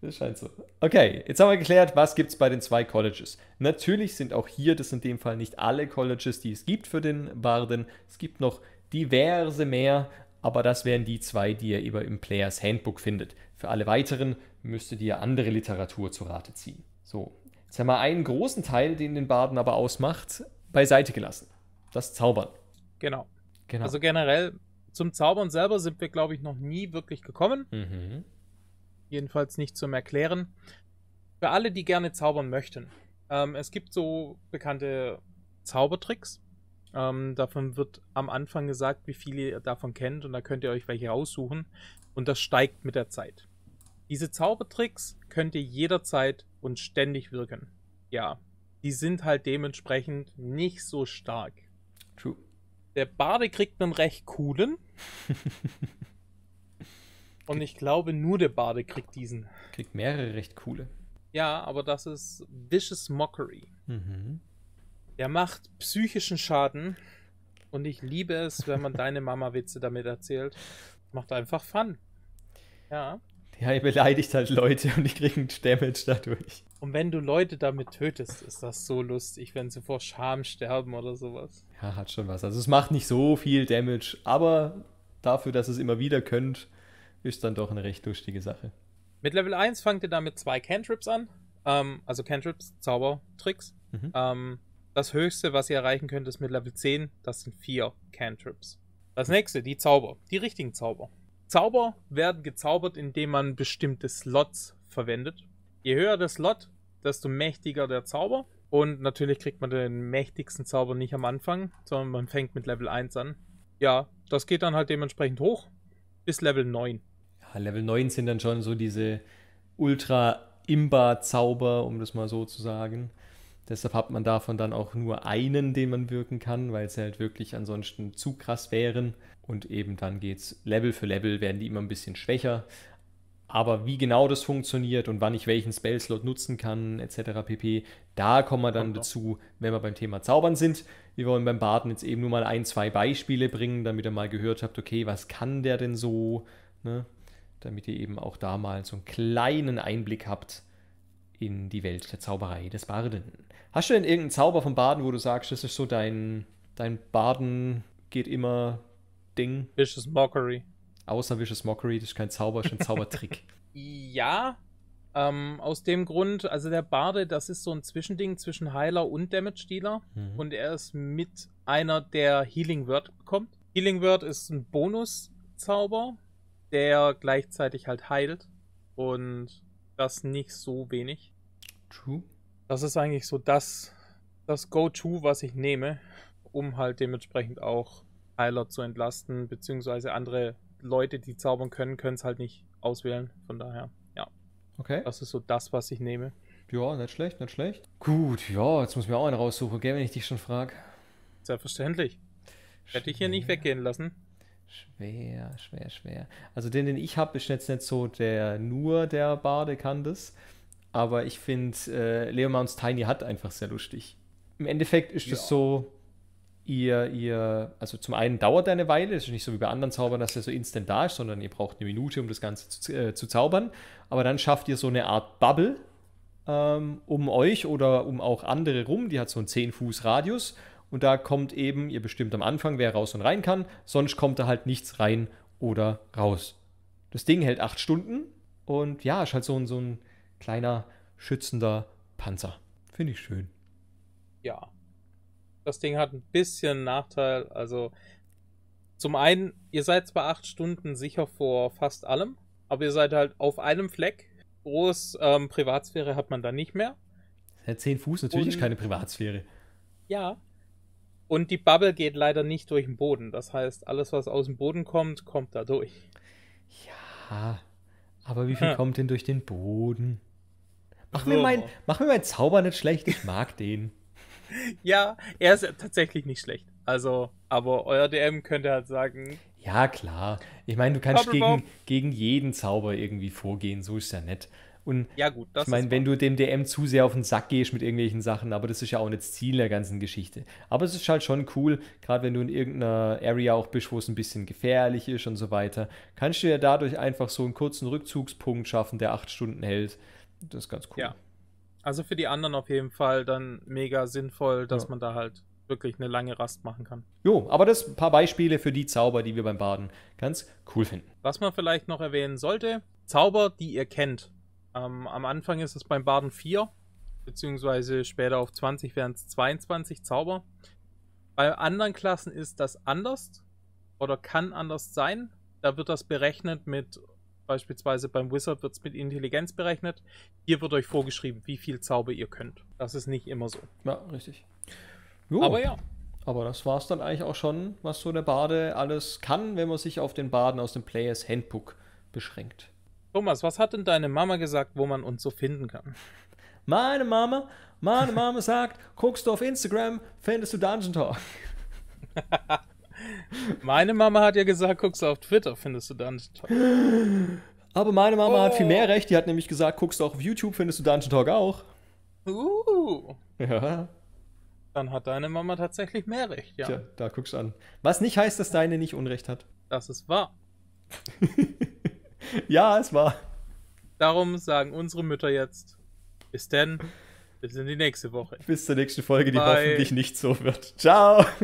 Das scheint so. Okay, jetzt haben wir geklärt, was gibt es bei den zwei Colleges. Natürlich sind auch hier, das in dem Fall nicht alle Colleges, die es gibt für den Barden. Es gibt noch diverse mehr, aber das wären die zwei, die ihr über im Players Handbook findet. Für alle weiteren müsstet ihr andere Literatur zu Rate ziehen. So, jetzt haben wir einen großen Teil, den den Baden aber ausmacht, beiseite gelassen. Das Zaubern. Genau. genau. Also generell zum Zaubern selber sind wir, glaube ich, noch nie wirklich gekommen. Mhm. Jedenfalls nicht zum Erklären. Für alle, die gerne zaubern möchten. Ähm, es gibt so bekannte Zaubertricks. Ähm, davon wird am Anfang gesagt, wie viele ihr davon kennt und da könnt ihr euch welche aussuchen. Und das steigt mit der Zeit. Diese Zaubertricks könnt ihr jederzeit und ständig wirken. Ja, die sind halt dementsprechend nicht so stark. True. Der Bade kriegt einen recht coolen. *laughs* und ich glaube, nur der Bade kriegt diesen. Kriegt mehrere recht coole. Ja, aber das ist Vicious Mockery. Mhm. Der macht psychischen Schaden. Und ich liebe es, wenn man *laughs* deine Mama-Witze damit erzählt. Macht einfach Fun. Ja. Ja, ihr beleidigt halt Leute und die kriegen Damage dadurch. Und wenn du Leute damit tötest, ist das so lustig, wenn sie vor Scham sterben oder sowas. Ja, hat schon was. Also es macht nicht so viel Damage, aber dafür, dass es immer wieder könnt, ist dann doch eine recht lustige Sache. Mit Level 1 fangt ihr damit zwei Cantrips an. Ähm, also Cantrips, Zaubertricks. Mhm. Ähm, das höchste, was ihr erreichen könnt, ist mit Level 10. Das sind vier Cantrips. Das nächste, die Zauber. Die richtigen Zauber. Zauber werden gezaubert, indem man bestimmte Slots verwendet. Je höher der Slot, desto mächtiger der Zauber. Und natürlich kriegt man den mächtigsten Zauber nicht am Anfang, sondern man fängt mit Level 1 an. Ja, das geht dann halt dementsprechend hoch bis Level 9. Ja, Level 9 sind dann schon so diese Ultra-Imba-Zauber, um das mal so zu sagen. Deshalb hat man davon dann auch nur einen, den man wirken kann, weil es halt wirklich ansonsten zu krass wären. Und eben dann geht's Level für Level, werden die immer ein bisschen schwächer. Aber wie genau das funktioniert und wann ich welchen Spellslot nutzen kann, etc. pp., da kommen wir dann dazu, wenn wir beim Thema Zaubern sind. Wir wollen beim Baden jetzt eben nur mal ein, zwei Beispiele bringen, damit ihr mal gehört habt, okay, was kann der denn so? Ne? Damit ihr eben auch da mal so einen kleinen Einblick habt, in die Welt der Zauberei des Barden. Hast du denn irgendeinen Zauber vom Baden, wo du sagst, das ist so dein, dein Baden geht immer Ding? Vicious Mockery. Außer Vicious Mockery, das ist kein Zauber, das ist ein Zaubertrick. *laughs* ja, ähm, aus dem Grund, also der Barde, das ist so ein Zwischending zwischen Heiler und Damage Dealer. Mhm. Und er ist mit einer, der Healing Word bekommt. Healing Word ist ein Bonuszauber, der gleichzeitig halt heilt. Und das nicht so wenig. True. Das ist eigentlich so das, das Go-To, was ich nehme, um halt dementsprechend auch Heiler zu entlasten, beziehungsweise andere Leute, die zaubern können, können es halt nicht auswählen. Von daher, ja. Okay. Das ist so das, was ich nehme. Ja, nicht schlecht, nicht schlecht. Gut, ja, jetzt muss mir auch einen raussuchen, gell, wenn ich dich schon frage. Selbstverständlich. Hätte ich hier nicht weggehen lassen. Schwer, schwer, schwer. Also den, den ich habe, ist jetzt nicht so der nur der Bade kann das. Aber ich finde, äh, Leo Mounts Tiny hat einfach sehr lustig. Im Endeffekt ist es ja. so, ihr, ihr, also zum einen dauert eine Weile, es ist nicht so wie bei anderen Zaubern, dass er so instant da ist, sondern ihr braucht eine Minute, um das Ganze zu, äh, zu zaubern. Aber dann schafft ihr so eine Art Bubble ähm, um euch oder um auch andere rum, die hat so einen 10 Fuß Radius und da kommt eben, ihr bestimmt am Anfang, wer raus und rein kann, sonst kommt da halt nichts rein oder raus. Das Ding hält acht Stunden und ja, ist halt so ein, so ein kleiner schützender Panzer. Finde ich schön. Ja. Das Ding hat ein bisschen Nachteil. Also, zum einen, ihr seid zwar acht Stunden sicher vor fast allem, aber ihr seid halt auf einem Fleck. Groß ähm, Privatsphäre hat man da nicht mehr. Seit 10 Fuß natürlich Und, keine Privatsphäre. Ja, und die Bubble geht leider nicht durch den Boden. Das heißt, alles, was aus dem Boden kommt, kommt da durch. Ja, aber wie viel ja. Hm. kommt denn durch den Boden? Mach, so. mir mein, mach mir meinen Zauber nicht schlecht, ich mag den. *laughs* Ja, er ist tatsächlich nicht schlecht. Also, aber euer DM könnte halt sagen. Ja, klar. Ich meine, du kannst gegen, gegen jeden Zauber irgendwie vorgehen, so ist ja nett. Und ja, gut, das ich meine, wenn du dem DM zu sehr auf den Sack gehst mit irgendwelchen Sachen, aber das ist ja auch nicht das Ziel der ganzen Geschichte. Aber es ist halt schon cool, gerade wenn du in irgendeiner Area auch bist, wo es ein bisschen gefährlich ist und so weiter, kannst du ja dadurch einfach so einen kurzen Rückzugspunkt schaffen, der acht Stunden hält. Das ist ganz cool. Ja. Also für die anderen auf jeden Fall dann mega sinnvoll, dass ja. man da halt wirklich eine lange Rast machen kann. Jo, aber das ein paar Beispiele für die Zauber, die wir beim Baden ganz cool finden. Was man vielleicht noch erwähnen sollte, Zauber, die ihr kennt. Ähm, am Anfang ist es beim Baden 4, beziehungsweise später auf 20 wären es 22 Zauber. Bei anderen Klassen ist das anders oder kann anders sein. Da wird das berechnet mit, beispielsweise beim Wizard wird es mit Intelligenz berechnet. Hier wird euch vorgeschrieben, wie viel Zauber ihr könnt. Das ist nicht immer so. Ja, richtig. Jo. Aber ja. Aber das war es dann eigentlich auch schon, was so der Bade alles kann, wenn man sich auf den Baden aus dem Players Handbook beschränkt. Thomas, was hat denn deine Mama gesagt, wo man uns so finden kann? Meine Mama, meine Mama sagt, guckst du auf Instagram, findest du Dungeon Talk. *laughs* meine Mama hat ja gesagt, guckst du auf Twitter, findest du Dungeon Talk. Aber meine Mama oh. hat viel mehr oh. recht, die hat nämlich gesagt, guckst du auch auf YouTube, findest du Dungeon Talk auch. Uh. Ja. Dann hat deine Mama tatsächlich mehr recht, ja. Tja, da guckst du an. Was nicht heißt, dass deine nicht Unrecht hat. Das ist wahr. *laughs* *laughs* ja, es war. Darum sagen unsere Mütter jetzt: Bis denn, bis in die nächste Woche. Bis zur nächsten Folge, die hoffentlich nicht so wird. Ciao! *laughs*